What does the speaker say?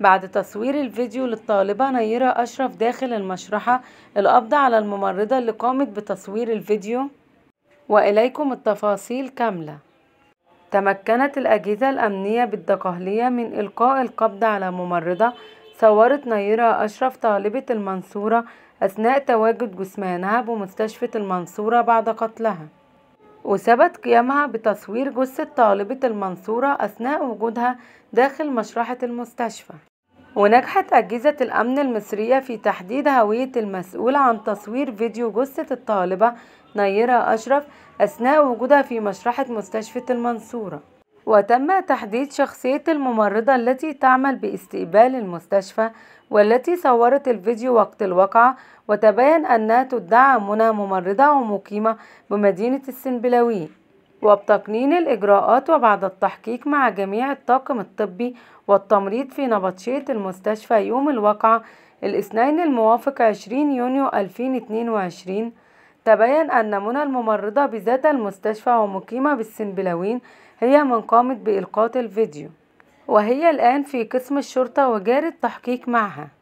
بعد تصوير الفيديو للطالبة نيرة أشرف داخل المشرحة القبض على الممرضة اللي قامت بتصوير الفيديو وإليكم التفاصيل كاملة تمكنت الأجهزة الأمنية بالدقهلية من إلقاء القبض على ممرضة صورت نيرة أشرف طالبة المنصورة أثناء تواجد جثمانها بمستشفى المنصورة بعد قتلها وثبت قيامها بتصوير جثة طالبة المنصورة أثناء وجودها داخل مشرحة المستشفى ونجحت أجهزة الأمن المصرية في تحديد هوية المسؤول عن تصوير فيديو جثة الطالبة نيرة أشرف أثناء وجودها في مشرحة مستشفى المنصورة وتم تحديد شخصية الممرضة التي تعمل باستقبال المستشفى والتي صورت الفيديو وقت الوقعة وتبين أنها تدعى منى ممرضة ومقيمة بمدينة السنبلاوي وبتقنين الإجراءات وبعد التحقيق مع جميع الطاقم الطبي والتمريض في نبطشية المستشفى يوم الوقعة الاثنين الموافق 20 يونيو 2022 تبين أن منى الممرضة بذات المستشفى ومقيمة بالسنبلاوين هي من قامت بإلقاط الفيديو وهي الآن في قسم الشرطة وجاري التحقيق معها